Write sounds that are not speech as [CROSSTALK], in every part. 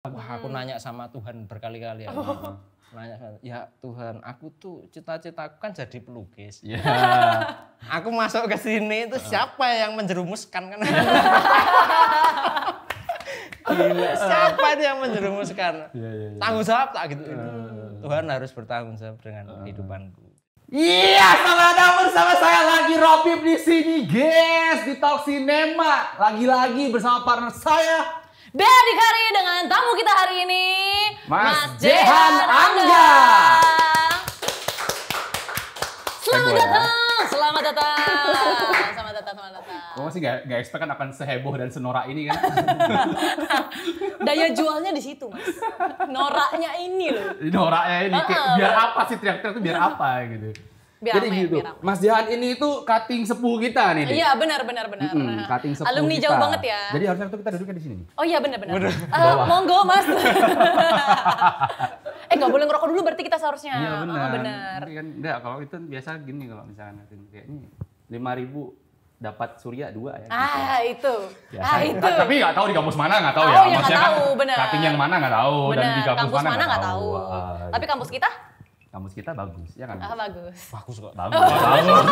Wah, hmm. aku nanya sama Tuhan berkali-kali. Ya. Oh. [LAUGHS] Nanya, ya Tuhan, aku tuh cita-citaku kan jadi pelukis. Ya. [LAUGHS] aku masuk ke sini itu ah. siapa yang menjerumuskan kan? [LAUGHS] Gila, siapa yang menjerumuskan? Yeah, yeah, yeah. Tanggung jawab tak gitu. Uh. Tuhan harus bertanggung jawab dengan uh. kehidupanku. Iya, yeah, selamat datang bersama saya lagi Robib di sini, guys, di Talk Cinema. Lagi-lagi bersama partner saya Bella Dikari dengan tamu kita hari ini Mas, Mas Jehan Angga. Selamat ya. datang, selamat datang, selamat datang, selamat datang. Gue masih gak, gak expect kan akan seheboh dan senora ini kan. [LAUGHS] Daya jualnya di situ mas, noraknya ini loh. Noraknya ini, biar apa sih teriak-teriak tuh biar apa gitu. Biar Jadi gitu. Mas Jahan ini itu cutting sepuh kita nih. Iya, benar benar benar. Mm -hmm, cutting sepuh Alumni kita. jauh banget ya. Jadi harusnya itu kita duduknya di sini. Oh iya benar benar. Uh, monggo Mas. [LAUGHS] eh nggak boleh ngerokok dulu berarti kita seharusnya. Iya benar. Oh, benar. Kan enggak kalau itu biasa gini kalau misalnya ini, lima ribu dapat surya dua ya. Ah gitu. itu. Biasa. Ah itu. Kan. tapi nggak tahu di kampus mana nggak tahu oh, ya. Oh iya nggak kan tahu kan benar. Cutting yang mana nggak tahu bener. dan di kampus, kampus mana nggak tahu. tahu. Ah, tapi gitu. kampus kita Kampus kita bagus, ya kan? Ah, bagus. Bagus kok. Bagus. bagus.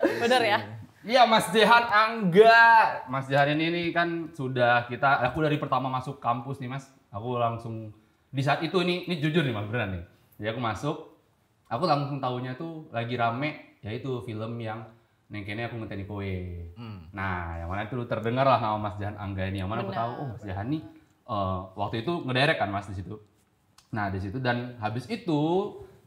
Bener ya? Iya Mas Jihan Angga. Mas Jihan ini, ini kan sudah kita, aku dari pertama masuk kampus nih Mas, aku langsung di saat itu ini ini jujur nih Mas beneran nih. Jadi aku masuk, aku langsung tahunya tuh lagi rame yaitu film yang nengkene aku ngenteni kowe. Hmm. Nah, yang mana itu lu terdengar lah nama Mas Jihan Angga ini. Yang mana Benar. aku tahu oh Mas Jihan nih uh, waktu itu ngederek kan Mas di situ. Nah di situ dan habis itu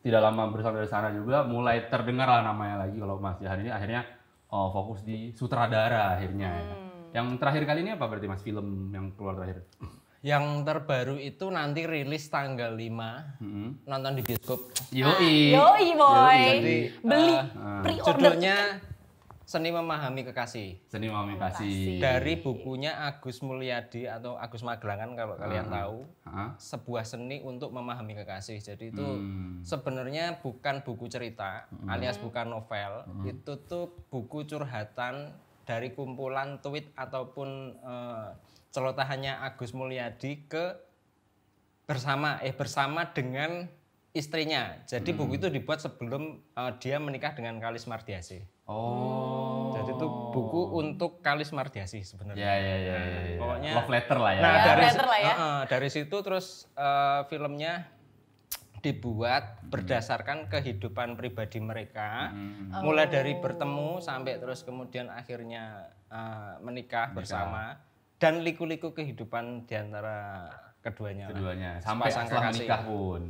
tidak lama bersama dari sana juga mulai terdengar lah namanya lagi kalau Mas Jahan ini akhirnya oh, fokus di sutradara akhirnya. Hmm. Ya. Yang terakhir kali ini apa berarti Mas film yang keluar terakhir? Yang terbaru itu nanti rilis tanggal 5 hmm nonton di bioskop. Yoi. Ah, yoi boy. Yoi. Jadi, Beli uh, pre-order. Judulnya Seni Memahami Kekasih. Seni Memahami Kekasih. Dari bukunya Agus Mulyadi atau Agus Magelangan kalau kalian uh, tahu. Uh. Sebuah seni untuk memahami kekasih. Jadi itu hmm. sebenarnya bukan buku cerita hmm. alias bukan novel. Hmm. Itu tuh buku curhatan dari kumpulan tweet ataupun uh, celotahannya Agus Mulyadi ke bersama eh bersama dengan istrinya. Jadi hmm. buku itu dibuat sebelum uh, dia menikah dengan Kalis Mardiasi. Oh. Jadi itu buku untuk Kalis Mardiasi sebenarnya. Ya, ya, ya, ya, ya. Pokoknya love letter lah ya. Nah, ya, dari lah ya. Uh, uh, dari situ terus uh, filmnya dibuat berdasarkan hmm. kehidupan pribadi mereka, hmm. oh. mulai dari oh. bertemu sampai terus kemudian akhirnya uh, menikah, menikah bersama dan liku-liku kehidupan diantara keduanya. Keduanya sampai setelah menikah pun.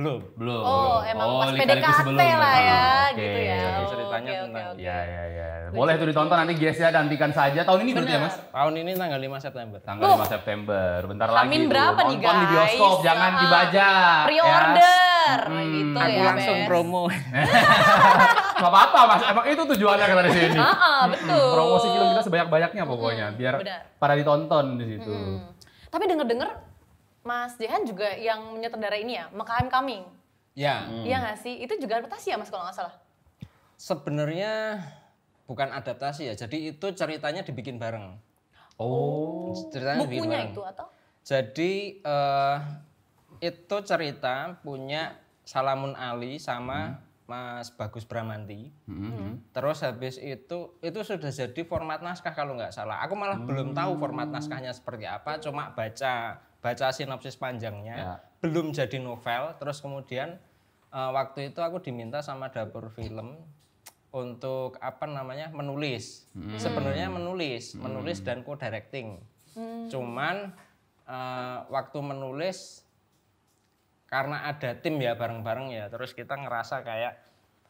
Belum. Belum. Oh, emang oh, pas PDKT lah ya, okay. Ah, gitu ya. Oh, Ceritanya okay, tentang okay, okay. ya ya ya. Boleh tuh ditonton nanti ya nantikan saja tahun ini berarti ya, Mas? Tahun ini tanggal 5 September. Tanggal Loh. 5 September. Bentar lagi. Amin berapa nih, guys? di bioskop, jangan dibaca. Pre-order yes. hmm, gitu aku ya, langsung best. promo. [LAUGHS] Gak apa-apa Mas, emang itu tujuannya kan dari sini. uh uh betul. Promosi film kita sebanyak-banyaknya pokoknya, hmm, biar Benar. para ditonton di situ. Hmm. Tapi denger-denger Mas Jehan juga yang menyutradara ini ya, Mekaham Coming. Ya. Hmm. Iya gak sih? Itu juga adaptasi ya Mas kalau nggak salah? Sebenarnya bukan adaptasi ya, jadi itu ceritanya dibikin bareng. Oh. Ceritanya Bukunya dibikin bareng. itu atau? Jadi uh, itu cerita punya Salamun Ali sama hmm. Mas Bagus Bramanti. Hmm, hmm. hmm. Terus habis itu itu sudah jadi format naskah kalau nggak salah. Aku malah hmm. belum tahu format naskahnya seperti apa, cuma baca baca sinopsis panjangnya, ya. belum jadi novel, terus kemudian uh, waktu itu aku diminta sama dapur film untuk apa namanya menulis. Hmm. Sebenarnya menulis, hmm. menulis dan co-directing. Hmm. Cuman uh, waktu menulis karena ada tim ya bareng-bareng ya, terus kita ngerasa kayak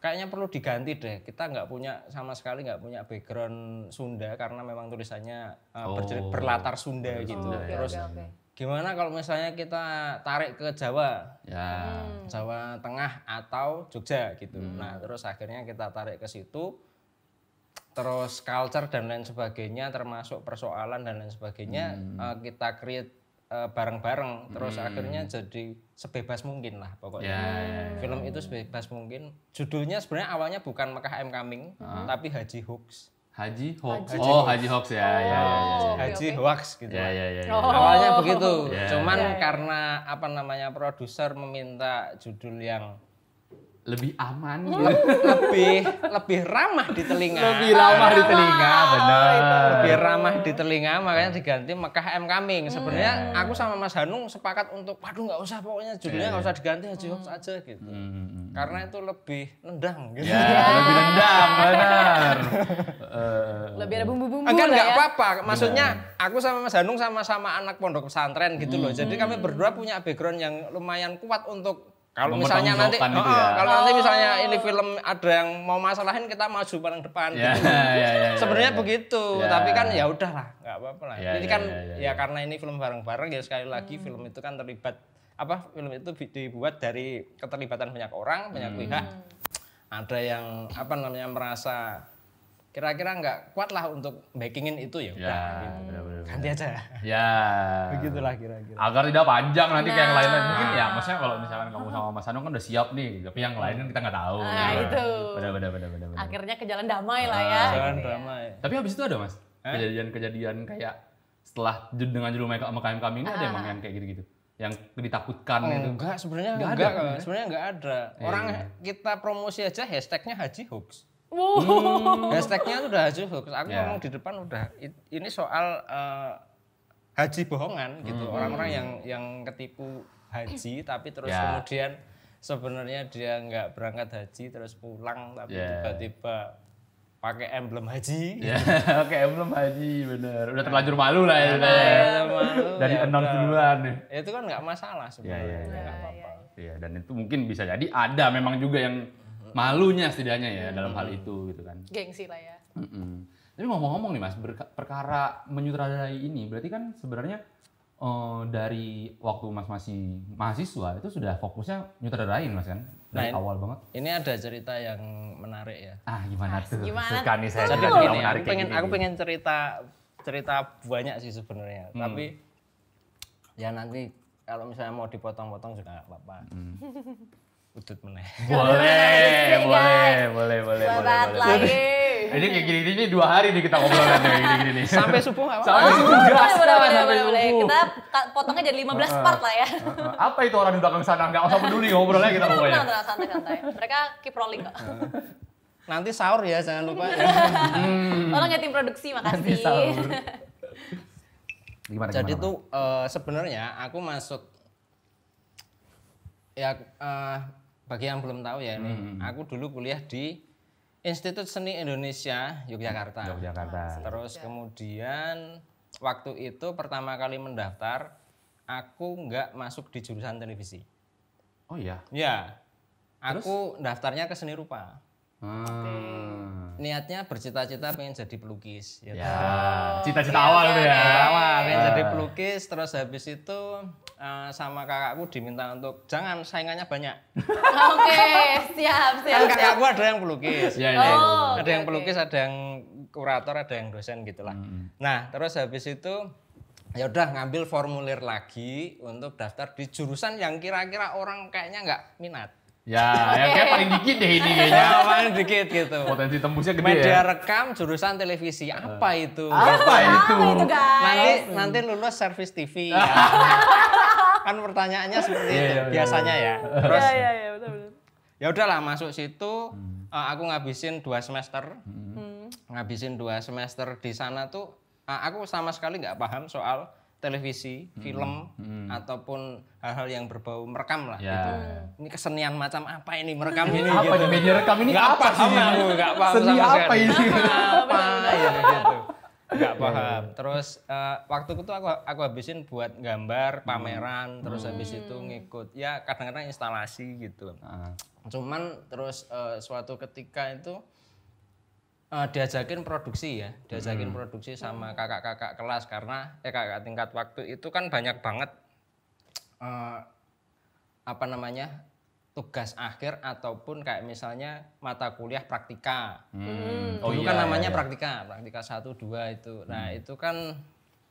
kayaknya perlu diganti deh. Kita nggak punya sama sekali nggak punya background Sunda karena memang tulisannya uh, oh. berlatar Sunda oh, gitu. Okay, ya. terus okay, okay. Gimana kalau misalnya kita tarik ke Jawa, ya. Hmm. Jawa Tengah atau Jogja gitu. Hmm. Nah terus akhirnya kita tarik ke situ, terus culture dan lain sebagainya, termasuk persoalan dan lain sebagainya hmm. Eh, kita create eh, bareng-bareng terus hmm. akhirnya jadi sebebas mungkin lah pokoknya yeah, yeah, yeah. film itu sebebas mungkin judulnya sebenarnya awalnya bukan Mekah M Coming uh ah. -huh. tapi Haji Hooks Haji hoax. Haji. Oh, Haji hoax ya, oh, ya, ya, ya, Haji hoax gitu. Ya, ya, ya. ya. Oh. Awalnya begitu. Ya. Cuman ya, ya. karena apa namanya produser meminta judul yang lebih aman hmm. gitu. lebih lebih ramah di telinga lebih ramah di telinga ah, benar lebih ramah di telinga makanya diganti Mekah M Kaming hmm. sebenarnya hmm. aku sama Mas Hanung sepakat untuk waduh nggak usah pokoknya judulnya iya, nggak iya. usah diganti Haji Hoax aja hmm. gitu hmm. karena itu lebih nendang gitu ya, lebih nendang benar [LAUGHS] lebih ada bumbu-bumbu enggak nggak ya. apa-apa maksudnya iya. aku sama Mas Hanung sama-sama anak pondok pesantren gitu loh jadi kami berdua punya background yang lumayan kuat untuk kalau misalnya nanti oh, oh, ya. kalau nanti misalnya ini film ada yang mau masalahin kita maju bareng depan yeah, gitu. yeah, [LAUGHS] yeah, ya, ya, sebenarnya yeah, begitu yeah. tapi kan ya udahlah nggak apa-apa lah yeah, ini yeah, kan yeah, yeah, ya, ya karena ini film bareng-bareng ya sekali lagi hmm. film itu kan terlibat apa film itu dibuat dari keterlibatan banyak orang banyak hmm. pihak ada yang apa namanya merasa kira-kira nggak kuat lah untuk backingin itu ya. Ya, gitu. ganti aja. Ya. Begitulah kira-kira. Agar tidak panjang nanti nah. kayak yang lain-lain. Nah. Mungkin ya, maksudnya kalau misalkan kamu sama Mas Anung kan udah siap nih, tapi yang lain kan kita nggak tahu. Nah, gitu. itu. Benar, benar, benar, benar, Akhirnya ke jalan damai lah ya. Nah, jalan gitu damai. Ya. Tapi habis itu ada mas kejadian-kejadian kayak setelah dengan judul mereka sama kami ini ada ah. yang kayak gitu-gitu yang ditakutkan oh, itu enggak sebenarnya enggak, enggak, enggak sebenarnya enggak ada iya, orang iya. kita promosi aja hashtagnya haji hoax Wow. Hmm, udah haji hoax. Aku yeah. di depan udah ini soal uh, haji bohongan gitu. Hmm. Orang-orang yang yang ketipu haji [CLEARS THROAT] tapi terus yeah. kemudian sebenarnya dia nggak berangkat haji terus pulang tapi tiba ya. tiba-tiba pakai emblem haji. yeah, [LAUGHS] oke emblem haji bener. Udah terlanjur nah, malu lah ya. Nah, ya, malu. Dari ya, enam duluan. Ya itu kan nggak masalah ya, ya, sebenarnya. Yeah, yeah, yeah. Iya, dan itu mungkin bisa jadi ada memang juga yang malunya setidaknya ya hmm. dalam hal hmm. itu gitu kan gengsi lah ya mm -mm. tapi ngomong-ngomong nih mas perkara menyutradarai ini berarti kan sebenarnya uh, dari waktu mas masih mahasiswa itu sudah fokusnya menyutradarain mas kan dari nah, awal banget ini ada cerita yang menarik ya ah gimana ah, tuh gimana Suka nih saya jadi yang menarik aku pengen aku pengen cerita cerita banyak sih sebenarnya hmm. tapi ya nanti kalau misalnya mau dipotong-potong juga nggak apa-apa hmm. Utut meneh. Boleh, boleh, boleh, boleh, boleh, boleh. Ini kayak gini ini dua hari nih kita ngobrol kayak gini gini Sampai subuh nggak Sampai ah. subuh oh, gas. Boleh, boleh, boleh, boleh. Kita potongnya jadi 15 ah, ah. part lah ya. Apa itu orang di belakang sana nggak usah peduli ngobrolnya kita ngobrol. Tenang, santai, santai. Mereka keep rolling kok. [LAUGHS] Nanti sahur ya jangan lupa. Ya. [LAUGHS] hmm. Orang tim produksi makasih. Nanti sahur. Gimana, Jadi gimana, tuh uh, sebenarnya aku masuk ya uh, bagi yang belum tahu ya ini, hmm, hmm, hmm. aku dulu kuliah di Institut Seni Indonesia Yogyakarta. Yogyakarta. Terus kemudian waktu itu pertama kali mendaftar aku nggak masuk di jurusan televisi. Oh iya. Ya. Aku Terus? daftarnya ke seni rupa. Hmm. Niatnya bercita-cita pengen jadi pelukis. Ya. ya cita-cita iya, ya. awal ya. ya. Awal pengen ya. jadi ah. pelukis. Terus habis itu Eh, sama kakakku diminta untuk jangan saingannya banyak. Oke, siap, siap. Kan kakakku siap. ada yang pelukis. ya, ya. ya. Oh, ada yang pelukis, okay. ada yang kurator, ada yang dosen gitulah. Hmm. Nah, terus habis itu ya udah ngambil formulir lagi untuk daftar di jurusan yang kira-kira orang kayaknya nggak minat. Ya, ya okay. yang kayak paling dikit deh ini kayaknya. Ya, [LAUGHS] paling dikit gitu. Potensi tembusnya gede Media ya. rekam jurusan televisi. Eh. Apa itu? Apa, apa itu? itu guys? Nanti nanti lulus service TV. ya. [LAUGHS] kan pertanyaannya [LAUGHS] seperti iya, itu iya, iya, biasanya ya. Terus Iya betul betul. Ya udahlah masuk situ hmm. Eh, aku ngabisin dua semester. Hmm. hmm. Ngabisin dua semester di sana tuh eh, aku sama sekali nggak paham soal televisi, hmm. film hmm. ataupun hal-hal yang berbau merekam lah ya. gitu. Ini kesenian macam apa ini merekam ini? Gitu. Apa gitu. media rekam ini gak apa, sih? gak paham Seni apa sekali. ini? apa, apa, apa, apa, apa, apa, apa, apa, apa, apa, apa, nggak iya. paham terus uh, eh, waktu itu aku aku habisin buat gambar pameran hmm. terus habis itu hmm. ngikut ya kadang-kadang instalasi gitu uh. cuman terus uh, suatu ketika itu uh, diajakin produksi ya diajakin hmm. produksi sama kakak-kakak kelas karena eh kakak tingkat waktu itu kan banyak banget uh, apa namanya tugas akhir ataupun kayak misalnya mata kuliah praktika. Hmm. Oh, Dulu kan iya, kan namanya iya. praktika, praktika satu dua itu. Nah, hmm. itu kan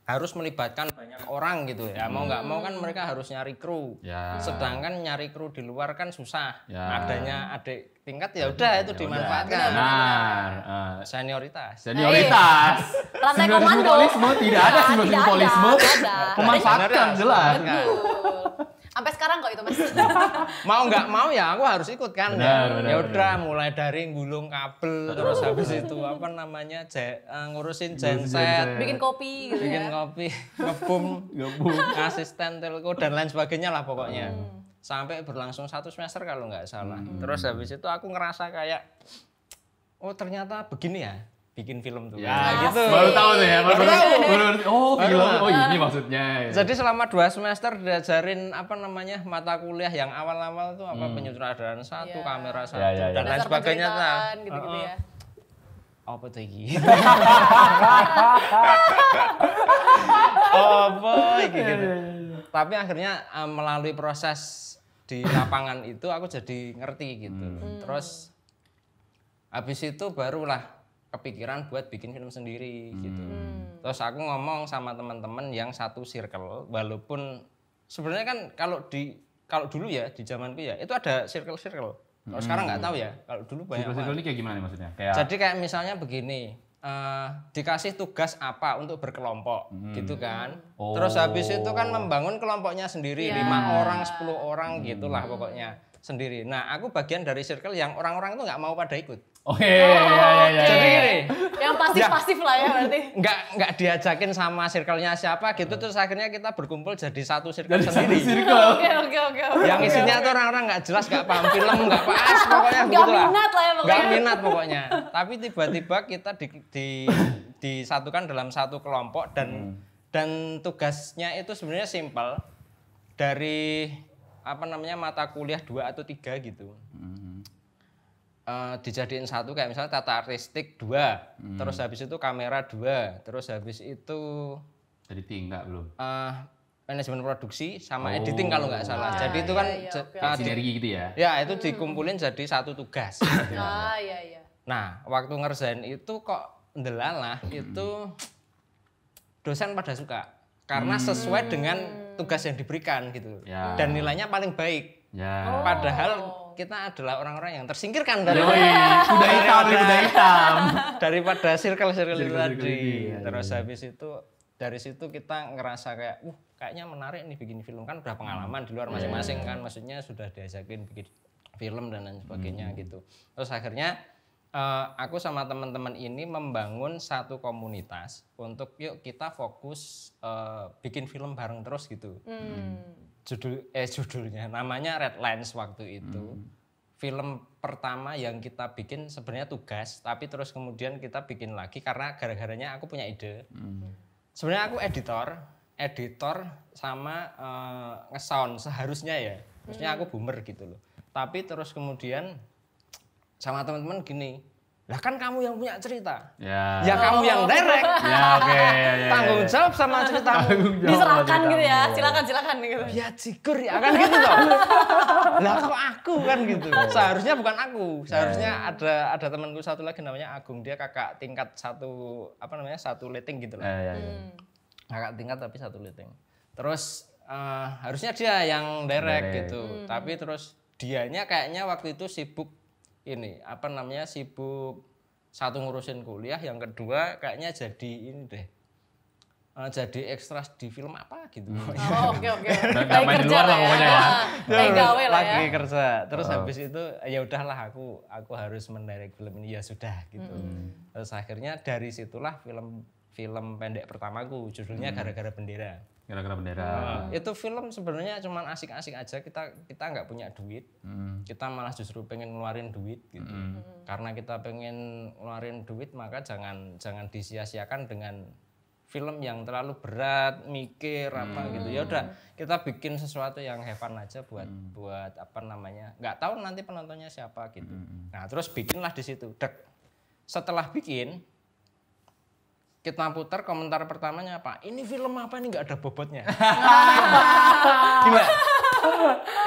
harus melibatkan banyak orang gitu ya. Hmm. Mau nggak mau kan hmm. mereka harus nyari kru. Ya. Sedangkan nyari kru di luar kan susah. Ya. Adanya adik tingkat ya udah itu yaudah. dimanfaatkan. Nah, nah Uh, senioritas. Senioritas. Lantai komando. tidak ada simbol simbolisme. Pemanfaatkan jelas menantang kok itu mas. [LAUGHS] mau nggak mau ya aku harus ikut kan. Benar, ya udah mulai dari gulung kabel terus habis itu apa namanya cek eh, ngurusin genset, bikin kopi, gitu bikin ya. kopi, [LAUGHS] ngebum, ngebum, asisten telco dan lain sebagainya lah pokoknya. Hmm. Sampai berlangsung satu semester kalau nggak salah. Hmm. Terus habis itu aku ngerasa kayak oh ternyata begini ya bikin film tuh. Ya, ya. gitu. Baru tahu tuh ya, baru tahu. Baru, oh, film. Oh, ini maksudnya. Ya. Jadi selama dua semester diajarin apa namanya mata kuliah yang awal-awal tuh apa hmm. penyutradaraan satu, ya. kamera satu ya, ya, ya. dan lain sebagainya lah. Gitu -gitu uh -uh. ya. Apa tuh iki? apa iki gitu. Tapi akhirnya um, melalui proses di lapangan itu aku jadi ngerti gitu. Hmm. Terus habis itu barulah kepikiran buat bikin film sendiri hmm. gitu. Hmm. Terus aku ngomong sama teman-teman yang satu circle walaupun sebenarnya kan kalau di kalau dulu ya di zamanku ya itu ada circle-circle. Kalau hmm. sekarang nggak hmm. tahu ya. Kalau dulu banyak. Circle-circle ini kayak gimana maksudnya? Kayak... Jadi kayak misalnya begini, uh, dikasih tugas apa untuk berkelompok hmm. gitu kan. Oh. Terus habis itu kan membangun kelompoknya sendiri iya. lima orang sepuluh orang hmm. gitulah pokoknya sendiri. Nah aku bagian dari circle yang orang-orang itu nggak mau pada ikut. Oh iya, iya, iya, Jadi gini. Yang pasif-pasif lah ya berarti. Enggak, enggak diajakin sama circle-nya siapa gitu. Terus akhirnya kita berkumpul jadi satu circle jadi sendiri. Satu circle. Oke, oke, oke. Yang isinya tuh orang-orang enggak jelas, enggak paham film, enggak pas, Pokoknya enggak gitu lah. minat lah ya pokoknya. Enggak minat pokoknya. Tapi tiba-tiba kita di, di, disatukan dalam satu kelompok dan hmm. dan tugasnya itu sebenarnya simpel. Dari apa namanya mata kuliah dua atau tiga gitu. Hmm Eh, dijadiin satu kayak misalnya tata artistik dua, hmm. terus habis itu kamera dua, terus habis itu jadi tinggal belum? Uh, manajemen produksi sama oh. editing kalau nggak salah. Ah, jadi itu iya, kan iya, okay. uh, ah, sinergi gitu ya. Ya, itu hmm. dikumpulin jadi satu tugas. [LAUGHS] ah, iya iya. Nah, waktu ngerjain itu kok ndelalah hmm. itu dosen pada suka karena hmm. sesuai dengan tugas yang diberikan gitu. Ya. Dan nilainya paling baik. Ya. Oh. Padahal kita adalah orang-orang yang tersingkirkan dari budaya hitam, budaya [LAUGHS] hitam daripada circle-circle itu tadi. Iya, iya. Terus habis itu dari situ kita ngerasa kayak, uh kayaknya menarik nih bikin film kan udah pengalaman di luar iya. masing-masing kan, maksudnya sudah diajakin bikin film dan lain sebagainya hmm. gitu. Terus akhirnya uh, aku sama teman-teman ini membangun satu komunitas untuk yuk kita fokus uh, bikin film bareng terus gitu. Hmm judul eh judulnya namanya Red Lines waktu itu. Hmm. Film pertama yang kita bikin sebenarnya tugas, tapi terus kemudian kita bikin lagi karena gara-garanya aku punya ide. Hmm. Sebenarnya aku editor, editor sama uh, ngesound seharusnya ya. Maksudnya aku boomer gitu loh. Tapi terus kemudian sama teman-teman gini, lah kan kamu yang punya cerita. Ya, ya kamu yang direct. Ya, Okay, ya, ya, ya, Tanggung jawab sama ceritamu. Diserahkan gitu ya. Silakan, silakan gitu. Ya cikur ya kan gitu loh. lah kok aku kan gitu. Iya, iya. Seharusnya bukan aku. Iya. Seharusnya ya, ya. ada ada temanku satu lagi namanya Agung. Dia kakak tingkat satu apa namanya? satu leting gitu lah. Ya, ya, ya. Hmm. Kakak tingkat tapi satu leting. Terus uh, harusnya dia yang direct, direct. gitu. Hmm. Tapi terus dianya kayaknya waktu itu sibuk ini apa namanya sibuk satu ngurusin kuliah, yang kedua kayaknya jadi ini deh eh, jadi ekstras di film apa gitu. Hmm. [LAUGHS] Oh, oke oke. Enggak di luar lah ya. pokoknya ya. Lagi lah ya. kerja. Terus oh. habis itu ya udahlah aku aku harus mendirect film ini ya sudah gitu. Hmm. Terus akhirnya dari situlah film film pendek pertamaku judulnya hmm. gara-gara bendera gara-gara bendera hmm. itu film sebenarnya cuman asik-asik aja kita kita nggak punya duit hmm. kita malah justru pengen ngeluarin duit gitu hmm. karena kita pengen ngeluarin duit maka jangan jangan disia-siakan dengan film yang terlalu berat mikir hmm. apa gitu ya udah kita bikin sesuatu yang hevan aja buat hmm. buat apa namanya nggak tahu nanti penontonnya siapa gitu hmm. nah terus bikinlah di situ dek setelah bikin kita putar komentar pertamanya apa? Ini film apa ini nggak ada bobotnya? [LAUGHS] Gimana?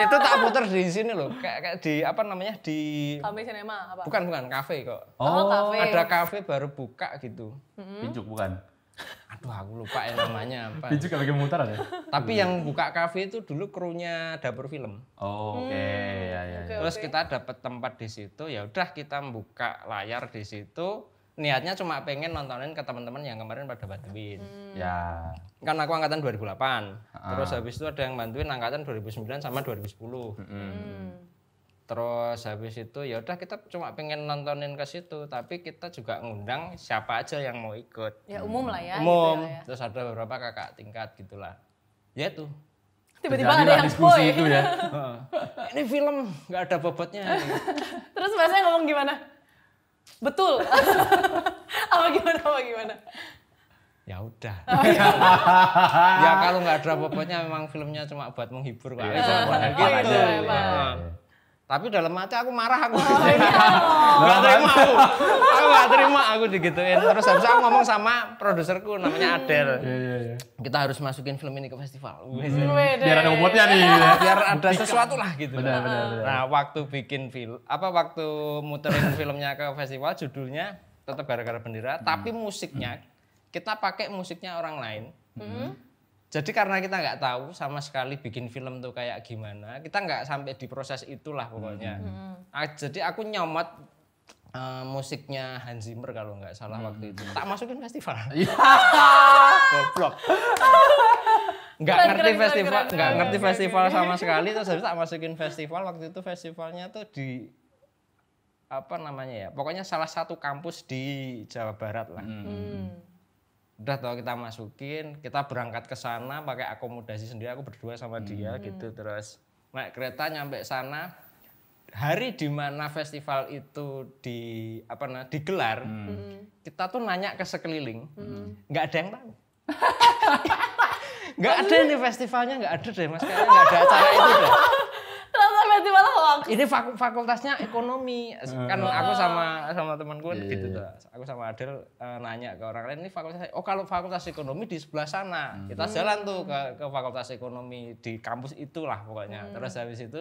itu tak putar di sini loh, kayak, kayak di apa namanya di. Kafe cinema apa? Bukan bukan kafe kok. Oh, oh kafe. Ada kafe baru buka gitu. mm Pinjuk bukan? Aduh aku lupa yang namanya apa. Pinjuk kayak mutar ada. Tapi yang buka kafe itu dulu krunya dapur film. Oh oke okay. hmm. ya, ya, ya. Terus kita dapat tempat di situ, ya udah kita buka layar di situ niatnya cuma pengen nontonin ke teman-teman yang kemarin pada bantuin. Hmm. Ya. Kan aku angkatan 2008. Uh. Terus habis itu ada yang bantuin angkatan 2009 sama 2010. Hmm. hmm. Terus habis itu ya udah kita cuma pengen nontonin ke situ, tapi kita juga ngundang siapa aja yang mau ikut. Ya umum lah ya. Umum. Gitu ya. Terus ada beberapa kakak tingkat gitulah. Ya tuh. Tiba-tiba ada yang diskusi boy. itu ya. [LAUGHS] Ini film nggak ada bobotnya. [LAUGHS] Terus biasanya ngomong gimana? Betul. [LAUGHS] apa gimana? Apa gimana? ya udah. Oh, iya. ya, kalau nggak ada bobotnya memang filmnya cuma buat menghibur Ya, ya, gitu. ya. Ya, ya tapi dalam hati aku marah aku oh, iya. [LAUGHS] gak terima aku aku gak terima aku digituin terus habis aku ngomong sama produserku namanya Adel yeah, yeah, yeah. kita harus masukin film ini ke festival hmm. Iya, biar ada obatnya nih biar ada sesuatu lah gitu benar, benar, benar. nah waktu bikin film apa waktu muterin [LAUGHS] filmnya ke festival judulnya tetap gara-gara bendera hmm. tapi musiknya kita pakai musiknya orang lain hmm jadi karena kita nggak tahu sama sekali bikin film tuh kayak gimana, kita nggak sampai di proses itulah pokoknya. Hmm. hmm. Ah, jadi aku nyomot uh, eh, musiknya Hans Zimmer kalau nggak salah hmm. waktu itu. Tak masukin festival. [LAUGHS] Iya. Goblok. nggak ngerti keren, festival, nggak ngerti keren, festival keren. sama sekali. Terus habis tak masukin festival waktu itu festivalnya tuh di apa namanya ya? Pokoknya salah satu kampus di Jawa Barat lah. Hmm. hmm udah tau kita masukin kita berangkat ke sana pakai akomodasi sendiri aku berdua sama dia hmm. gitu terus naik kereta nyampe sana hari di mana festival itu di apa nah digelar hmm. hmm. kita tuh nanya ke sekeliling hmm. nggak ada yang tahu [LAUGHS] nggak ada nih festivalnya nggak ada deh mas kayaknya nggak ada acara itu deh ini fak fakultasnya ekonomi. Kan oh. aku sama sama temanku yeah. gitu iya. tuh. Aku sama Adel uh, nanya ke orang lain ini fakultas oh kalau fakultas ekonomi di sebelah sana. Hmm. Kita jalan tuh ke ke fakultas ekonomi di kampus itulah pokoknya. Hmm. Terus habis itu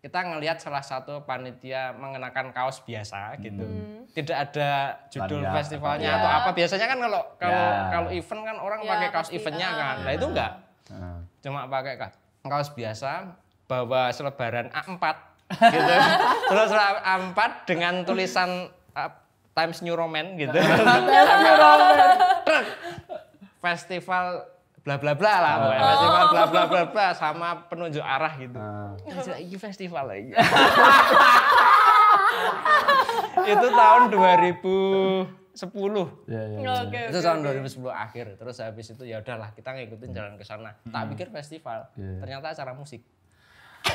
kita ngelihat salah satu panitia mengenakan kaos biasa gitu. Hmm. Tidak ada judul festivalnya ya. atau apa. Biasanya kan kalau kalau ya. kalau event kan orang ya, pakai kaos eventnya uh, kan. Nah, itu enggak. Uh. Cuma pakai kaos biasa bawa selebaran A4 gitu. Terus A4 dengan tulisan uh, Times New Roman gitu. New [LAUGHS] Roman. Festival bla bla bla lah, oh. festival bla bla bla bla sama penunjuk arah gitu. Uh. Ah. ini festival lagi. [LAUGHS] itu tahun 2010. Ya, ya, ya. Okay, itu tahun okay. 2010 akhir. Terus habis itu ya udahlah kita ngikutin jalan ke sana. Hmm. Tak kan pikir festival, yeah. ternyata acara musik.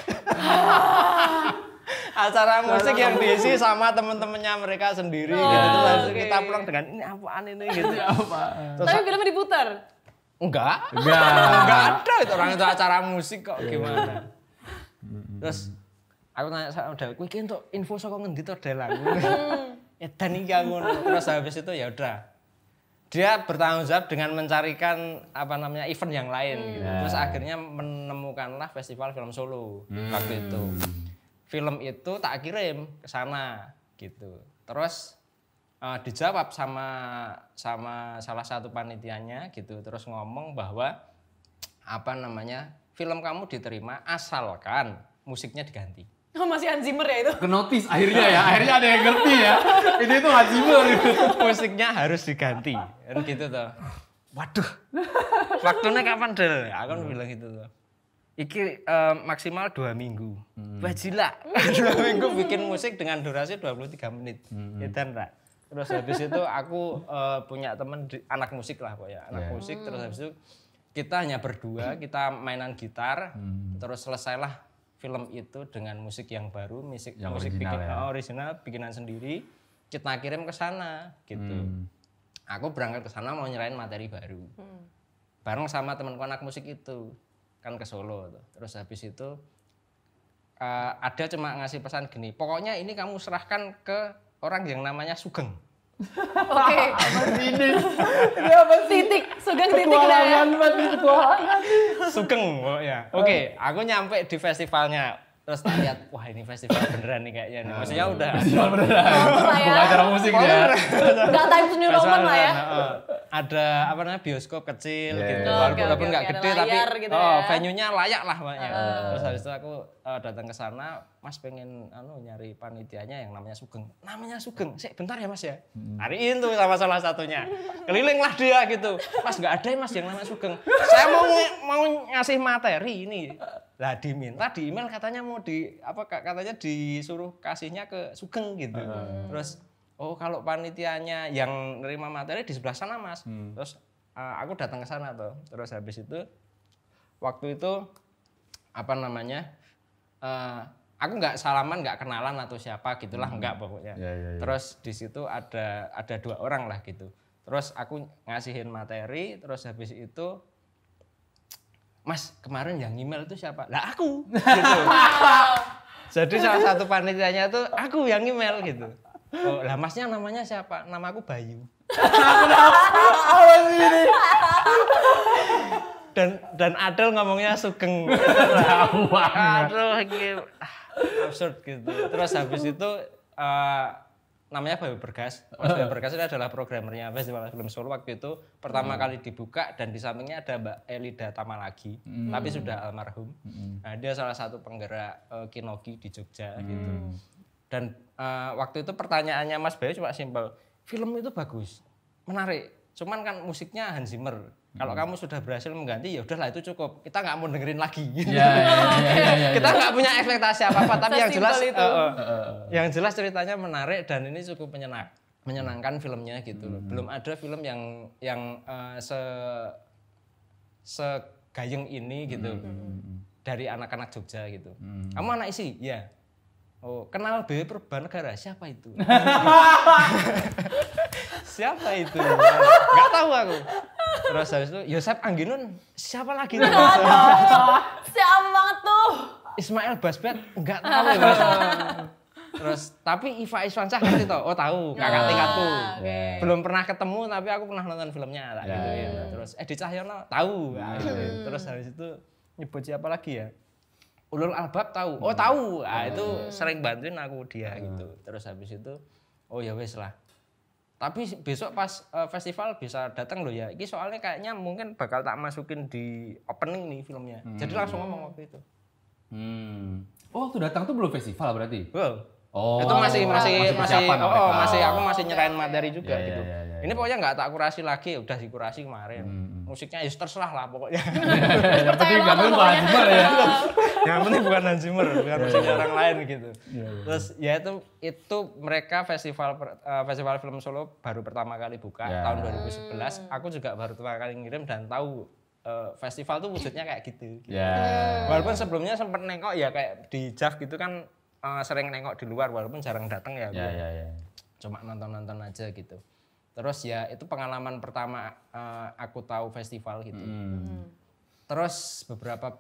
[LAUGHS] acara musik yang diisi sama temen-temennya mereka sendiri oh, gitu terus okay. kita pulang dengan ini apaan ini gitu apa terus, tapi filmnya diputar enggak enggak enggak ada itu orang itu acara musik kok iya, gimana iya. terus aku nanya sama udah kue untuk info soal ngendi to lagu? ya dan iya terus habis itu ya udah dia bertanggung jawab dengan mencarikan apa namanya event yang lain gitu. hmm. gitu. terus nah. akhirnya menemukanlah festival film Solo hmm. waktu itu film itu tak kirim ke sana gitu terus uh, dijawab sama sama salah satu panitianya gitu terus ngomong bahwa apa namanya film kamu diterima asalkan musiknya diganti [LAUGHS] Oh, masih Hans Zimmer ya itu? Kenotis akhirnya ya, akhirnya ada yang ngerti ya. [LAUGHS] Ini itu Hans Zimmer. Musiknya harus diganti. Kan gitu tuh. Waduh, waktunya kapan deh? Ya, kan hmm. bilang gitu tuh. Iki uh, maksimal dua minggu. Hmm. Bajila, hmm. [LAUGHS] dua minggu bikin musik dengan durasi 23 menit. Hmm. Ya gitu, dan Terus habis itu aku uh, punya temen di, anak musik lah pokoknya. Anak yeah. musik, terus habis itu kita hanya berdua, kita mainan gitar. Hmm. Terus selesailah film itu dengan musik yang baru, musik yang musik original, bikin, ya. Oh, original bikinan sendiri, kita kirim ke sana gitu. Hmm. Aku berangkat ke sana mau nyerain materi baru. Hmm. Bareng sama teman anak musik itu kan ke Solo tuh. Terus habis itu uh, ada cuma ngasih pesan gini, pokoknya ini kamu serahkan ke orang yang namanya Sugeng. Oke. Okay. ini? Ini iya, apa sih? Titik, sugeng titik lah ya. Sugeng, oh ya. Oke, okay, aku nyampe di festivalnya. Terus lihat, wah ini festival beneran nih kayaknya. Nih. Maksudnya ah. udah. Festival beneran. Bukan ya. acara musik ya. Gak time to new Roman lah ya ada apa namanya bioskop kecil yeah. gitu. Oh, walaupun okay, okay, nggak gede tapi gitu oh, ya. oh, venue-nya layak lah banyak Uh. Terus habis itu aku uh, datang ke sana, Mas pengen anu nyari panitianya yang namanya Sugeng. Namanya Sugeng. Sik bentar ya Mas ya. Hmm. Cariin tuh sama salah satunya. Keliling lah dia gitu. Mas nggak ada ya, Mas yang namanya Sugeng. Saya mau mau ngasih materi ini. Lah diminta di email katanya mau di apa katanya disuruh kasihnya ke Sugeng gitu. Uh. Terus oh kalau panitianya yang nerima materi di sebelah sana mas hmm. terus uh, aku datang ke sana tuh terus habis itu waktu itu apa namanya uh, aku nggak salaman nggak kenalan atau siapa gitulah hmm. nggak pokoknya ya, ya, ya. terus di situ ada ada dua orang lah gitu terus aku ngasihin materi terus habis itu Mas kemarin yang email itu siapa? Lah aku. [LAUGHS] Gitu. Jadi salah satu panitianya tuh aku yang email gitu. Oh, lah masnya namanya siapa? Nama aku Bayu. Kenapa ini? Dan dan Adel ngomongnya sugeng. Aduh, gitu. absurd gitu. Terus habis itu uh, namanya Bayu Bergas. Mas Bayu eh. Bergas ini adalah programmernya Festival Film Solo waktu itu pertama hmm. kali dibuka dan di sampingnya ada Mbak Elida lagi, hmm. tapi sudah almarhum. Hmm. Nah, dia salah satu penggerak uh, Kinogi di Jogja gitu. hmm. gitu. Dan uh, waktu itu pertanyaannya Mas Bayu cuma simpel. Film itu bagus, menarik. Cuman kan musiknya Hans Zimmer. Kalau hmm. kamu sudah berhasil mengganti ya udahlah itu cukup. Kita nggak mau dengerin lagi. [LAUGHS] Ya, ya, ya, Ya, ya, ya, ya, Kita nggak punya ekspektasi apa-apa [LAUGHS] tapi yang jelas itu. Uh, uh, uh. yang jelas ceritanya menarik dan ini cukup menyenang menyenangkan filmnya gitu Hmm. Belum ada film yang yang uh, se se ini gitu. Hmm, hmm, hmm, hmm. Dari anak-anak Jogja gitu. Hmm. Kamu anak isi? Ya. Oh, kenal BW negara siapa itu? [LAUGHS] siapa itu? Gak tahu aku. Terus habis itu Yosep Angginun siapa lagi tuh? siapa banget tuh? Ismail Basbet nggak tahu. ya, Terus tapi Iva Iswansyah kan itu, oh tahu kakak tingkatku. Okay. Belum pernah ketemu tapi aku pernah nonton filmnya lah yeah. gitu ya, ya. ya. Terus Edi Cahyono tahu. Nah, gitu. Terus habis itu nyebut siapa lagi ya? ulul albab tahu oh hmm. tahu nah, itu sering bantuin aku dia hmm. gitu terus habis itu oh ya wes lah tapi besok pas uh, festival bisa datang loh ya. Ini soalnya kayaknya mungkin bakal tak masukin di opening nih filmnya. Hmm. Jadi langsung ngomong waktu itu. Hmm. Oh, waktu datang tuh belum festival berarti? well, Oh. Itu masih masih masih, masih oh, oh, masih aku masih nyerahin materi juga yeah, ya, gitu. Yeah, yeah, yeah, yeah. Ini ya. pokoknya nggak tak kurasi lagi, ya udah dikurasi kemarin. Hmm. Musiknya ya terserah lah pokoknya. [LAUGHS] Yang penting enggak lupa ya. [LAUGHS] yang penting bukan Hans Zimmer, bukan iya, musiknya iya. orang lain gitu. Iya, Terus ya itu itu mereka festival eh, festival film Solo baru pertama kali buka tahun 2011. Aku juga baru pertama kali ngirim dan tahu eh, festival tuh wujudnya kayak gitu. Yeah. Walaupun sebelumnya sempat nengok ya kayak di JAV gitu kan eh, sering nengok di luar walaupun jarang datang ya. Yeah, yeah, yeah. Cuma nonton-nonton aja gitu. Terus ya itu pengalaman pertama uh, aku tahu festival gitu. Mm. Terus beberapa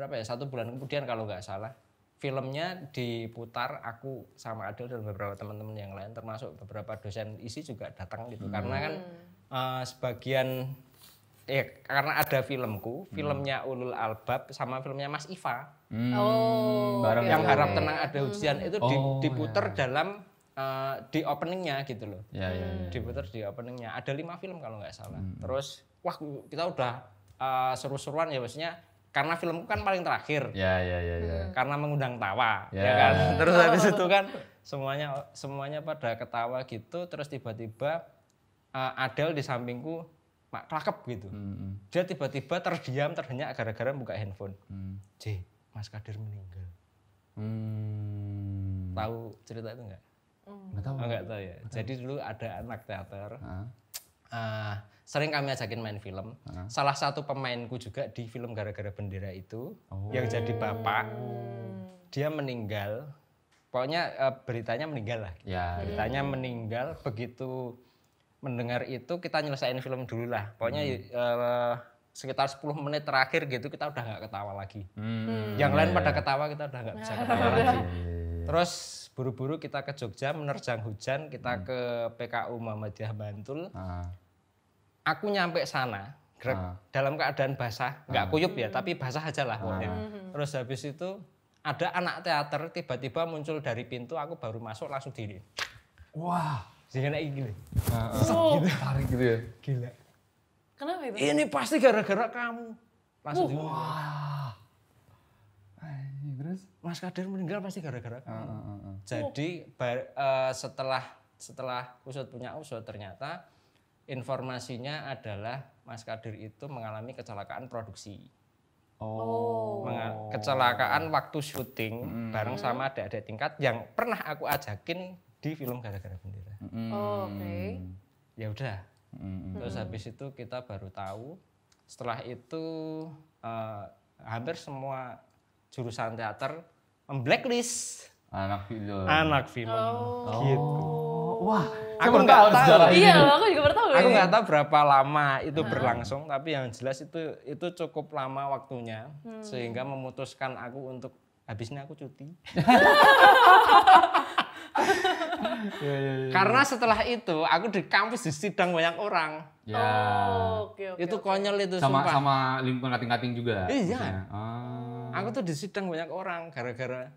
berapa ya satu bulan kemudian kalau nggak salah filmnya diputar aku sama Adel dan beberapa teman-teman yang lain termasuk beberapa dosen isi juga datang gitu hmm. karena kan uh, sebagian eh karena ada filmku hmm. filmnya Ulul Albab sama filmnya Mas Iva hmm. oh, yang okay. harap tenang ada hujan hmm. itu oh, diputar yeah. dalam uh, di openingnya gitu loh ya, ya, ya, ya. diputar di openingnya ada lima film kalau nggak salah hmm. terus wah kita udah uh, seru-seruan ya maksudnya karena filmku kan paling terakhir. Ya, ya, ya, ya. Hmm. Karena mengundang tawa, ya, ya kan. Ya. Terus habis itu kan semuanya semuanya pada ketawa gitu, terus tiba-tiba uh, eh, Adel di sampingku mak klakep gitu. Hmm, hmm. Dia tiba-tiba terdiam, terhenyak gara-gara buka handphone. Hmm. J, Mas Kadir meninggal. Hmm. Tahu cerita itu enggak? Enggak tahu. Oh, enggak tahu ya. Jadi dulu ada anak teater. Ah. Uh, sering kami ajakin main film. Uh-huh. Salah satu pemainku juga di film gara-gara bendera itu oh. yang jadi bapak, dia meninggal. Pokoknya uh, beritanya meninggal lah. Ya, ya, beritanya ya. meninggal begitu mendengar itu kita nyelesain film dulu lah. Pokoknya hmm. uh, sekitar 10 menit terakhir gitu kita udah nggak ketawa lagi. Hmm. Yang lain ya, pada ya. ketawa kita udah nggak bisa [LAUGHS] ketawa lagi. Iya, iya, iya. Terus buru-buru kita ke Jogja menerjang hujan, kita hmm. ke PKU Muhammadiyah Bantul. Ah aku nyampe sana grek, ah. dalam keadaan basah, nggak ah. kuyup ya, tapi basah aja lah. Ah. Terus habis itu ada anak teater tiba-tiba muncul dari pintu, aku baru masuk langsung diri. Wah, sehingga naik gini. Ah, ah. Gitu, gitu. ya. Gila. Kenapa itu? Ini pasti gara-gara kamu. Langsung Wah. Terus Mas kader meninggal pasti gara-gara ah, kamu. Ah, ah Jadi bar, uh, eh, setelah setelah usut punya usut ternyata informasinya adalah Mas Kadir itu mengalami kecelakaan produksi. Oh. kecelakaan waktu syuting hmm. bareng sama adik-adik tingkat yang pernah aku ajakin di film gara-gara bendera. Hmm. Oh, Oke. Okay. Ya udah. Hmm. Terus habis itu kita baru tahu. Setelah itu uh, hampir semua jurusan teater memblacklist anak film. Anak film. Oh. Gitu wah aku nggak tahu iya aku juga baru tahu aku nggak tahu berapa lama itu hmm. berlangsung tapi yang jelas itu itu cukup lama waktunya hmm. sehingga memutuskan aku untuk habisnya aku cuti [LAUGHS] iya, iya, iya. Karena setelah itu aku di kampus disidang banyak orang. Oh, ya. Oh, okay, okay, itu konyol itu sama sumpah. sama lingkungan kating-kating juga. Iya. Oh. Aku tuh disidang banyak orang gara-gara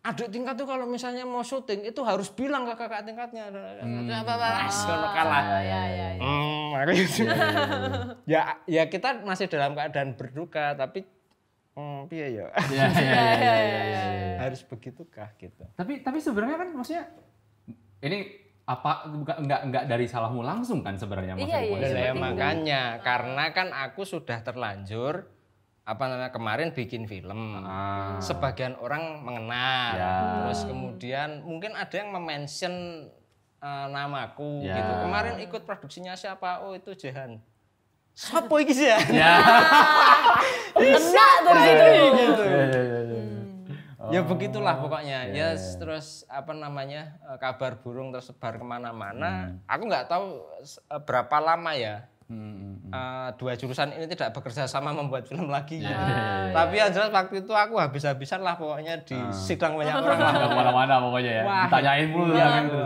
adik tingkat tuh kalau misalnya mau syuting itu harus bilang ke kakak tingkatnya hmm. apa kalau kalah ya ya ya, ya. ya kita masih dalam keadaan berduka tapi hmm, iya. ya ya ya ya harus begitukah gitu tapi tapi sebenarnya kan maksudnya ini apa enggak enggak enggak dari salahmu langsung kan sebenarnya maksudnya iya, iya, iya, makanya karena kan aku sudah terlanjur apa namanya kemarin bikin film ah. sebagian orang mengenal ya. terus kemudian mungkin ada yang memention uh, namaku ya. gitu kemarin ikut produksinya siapa oh itu Jehan siapa ini sih ya, ya. [LAUGHS] kena tuh iya, itu iya, iya, hmm. ya, ya, ya, ya. ya begitulah oh, pokoknya ya yes, ya, ya, terus apa namanya eh, kabar burung tersebar kemana-mana hmm. aku nggak tahu eh, berapa lama ya hmm. uh, dua jurusan ini tidak bekerja sama membuat film lagi. Yeah. Iya, gitu. Iya, yeah. Iya. Tapi yang jelas waktu itu aku habis-habisan lah pokoknya di uh. sidang banyak [LAUGHS] orang lah. Kemana-mana pokoknya ya. Wah, Ditanyain mulu ya. Gitu.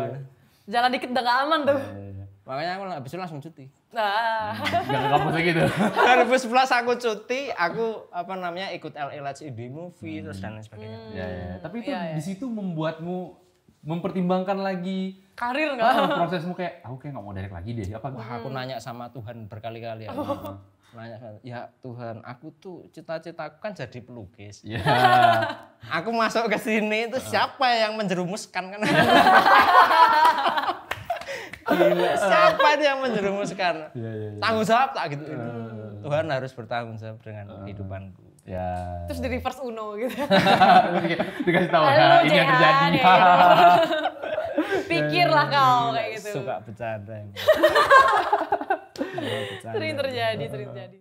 Jalan dikit udah gak aman tuh. Yeah, yeah. Makanya aku habis itu langsung cuti. Nah. Gak segitu. gitu. 2011 aku cuti, aku apa namanya ikut LLH e di movie hmm. terus dan lain sebagainya. Hmm. Ya, ya. Tapi itu ya, ya. di situ membuatmu mempertimbangkan lagi karir nggak? Oh, prosesmu kayak aku kayak nggak mau direct lagi deh apa? Wah, aku hmm. nanya sama Tuhan berkali-kali ya. Oh. Nanya ya Tuhan, aku tuh cita-citaku kan jadi pelukis. Yeah. [LAUGHS] aku masuk ke sini itu ah. siapa yang menjerumuskan kan? [LAUGHS] Gila. siapa yang menjerumuskan? Yeah, yeah, yeah. Tanggung jawab tak gitu. Uh. Tuhan harus bertanggung jawab dengan uh. kehidupanku. Ya. Terus di reverse Uno gitu. [LAUGHS] Dikasih tahu, nah ini yang terjadi. [LAUGHS] Ya, gitu. [LAUGHS] Pikirlah ya, kau kayak gitu. Suka bercanda. Sering terjadi, sering terjadi.